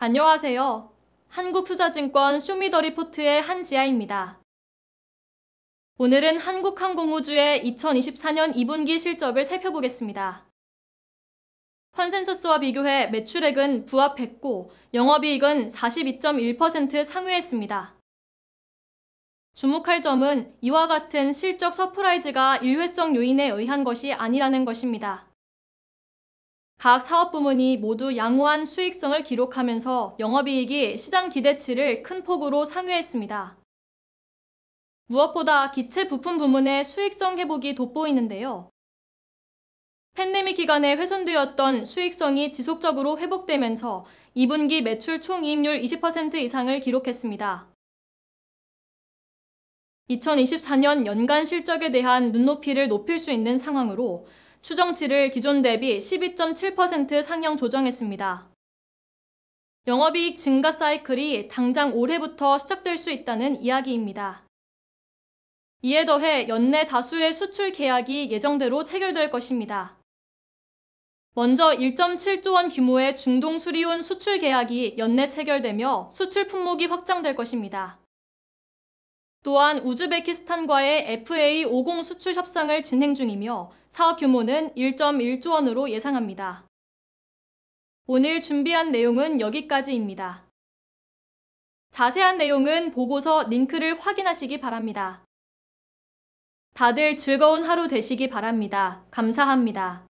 안녕하세요. 한국투자증권 쇼미더리포트의 한지아입니다. 오늘은 한국항공우주의 2024년 2분기 실적을 살펴보겠습니다. 컨센서스와 비교해 매출액은 부합했고 영업이익은 42.1% 상회했습니다. 주목할 점은 이와 같은 실적 서프라이즈가 일회성 요인에 의한 것이 아니라는 것입니다. 각 사업부문이 모두 양호한 수익성을 기록하면서 영업이익이 시장 기대치를 큰 폭으로 상회했습니다. 무엇보다 기체 부품 부문의 수익성 회복이 돋보이는데요. 팬데믹 기간에 훼손되었던 수익성이 지속적으로 회복되면서 2분기 매출 총이익률 20% 이상을 기록했습니다. 2024년 연간 실적에 대한 눈높이를 높일 수 있는 상황으로 추정치를 기존 대비 12.7% 상향 조정했습니다. 영업이익 증가 사이클이 당장 올해부터 시작될 수 있다는 이야기입니다. 이에 더해 연내 다수의 수출 계약이 예정대로 체결될 것입니다. 먼저 1.7조 원 규모의 중동 수리온 수출 계약이 연내 체결되며 수출 품목이 확장될 것입니다. 또한 우즈베키스탄과의 FA 50 수출 협상을 진행 중이며 사업 규모는 1.1조 원으로 예상합니다. 오늘 준비한 내용은 여기까지입니다. 자세한 내용은 보고서 링크를 확인하시기 바랍니다. 다들 즐거운 하루 되시기 바랍니다. 감사합니다.